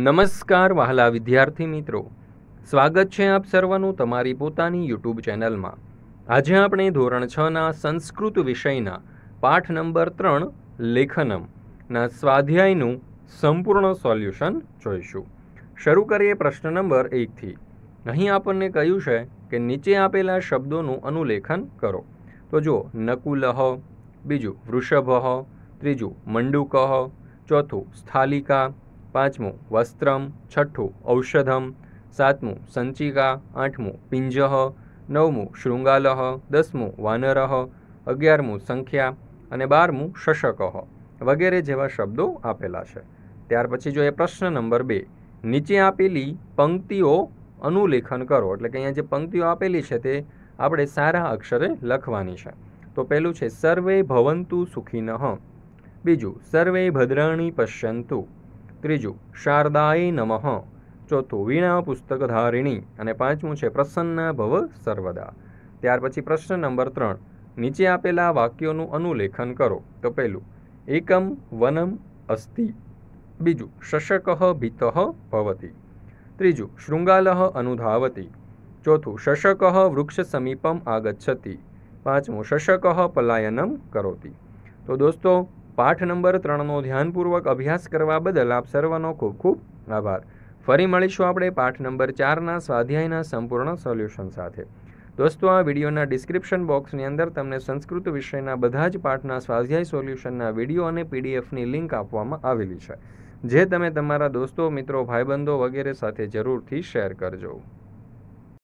નમસ્કાર વહાલા વિદ્યાર્થી મિત્રો સ્વાગત છે આપ સર્વનું તમારી પોતાની યુટ્યુબ ચેનલમાં આજે આપણે ધોરણ છના સંસ્કૃત વિષયના પાઠ નંબર ત્રણ લેખનમના સ્વાધ્યાયનું સંપૂર્ણ સોલ્યુશન જોઈશું શરૂ કરીએ પ્રશ્ન નંબર એકથી અહીં આપણને કહ્યું છે કે નીચે આપેલા શબ્દોનું અનુલેખન કરો તો જો નકુલહ બીજું વૃષભ ત્રીજું મંડુકહ ચોથું સ્થાલિકા પાંચમું વસ્ત્રમ છઠ્ઠું ઔષધમ સાતમું સંચિકા આઠમું પિંજહ નવમું શૃંગાલહ દસમું વાનરહ અગિયારમું સંખ્યા અને બારમું શશકહ વગેરે જેવા શબ્દો આપેલા છે ત્યાર પછી જો એ પ્રશ્ન નંબર બે નીચે આપેલી પંક્તિઓ અનુલેખન કરો એટલે કે અહીંયા જે પંક્તિઓ આપેલી છે તે આપણે સારા અક્ષરે લખવાની છે તો પહેલું છે સર્વે ભવંતુ સુખીનઃ બીજું સર્વે ભદ્રાણી પશ્યંતુ ત્રીજું શારદાય નમઃ ચોથું વીણા પુસ્તકધારિણી અને પાંચમું છે પ્રસન્ન ભવ સર્વદા ત્યાર પછી પ્રશ્ન નંબર ત્રણ નીચે આપેલા વાક્યોનું અનુલેખન કરો તો પહેલું એકમ વનમ અસ્તિ બીજું શશક ભીત ભવતી ત્રીજું શૃંગાલહ અનુધાવતી ચોથું શશક વૃક્ષ સમીપમ આગચ્છતી પાંચમું શશક પલાયનમ કરોતી તો દોસ્તો પાઠ નંબર ત્રણનો ધ્યાનપૂર્વક અભ્યાસ કરવા બદલ આપ સર્વનો ખૂબ ખૂબ આભાર ફરી મળીશું આપણે પાઠ નંબર ચારના સ્વાધ્યાયના સંપૂર્ણ સોલ્યુશન સાથે દોસ્તો આ વિડીયોના ડિસ્ક્રિપ્શન બોક્સની અંદર તમને સંસ્કૃત વિષયના બધા જ પાઠના સ્વાધ્યાય સોલ્યુશનના વિડીયો અને પીડીએફની લિંક આપવામાં આવેલી છે જે તમે તમારા દોસ્તો મિત્રો ભાઈબંધો વગેરે સાથે જરૂરથી શેર કરજો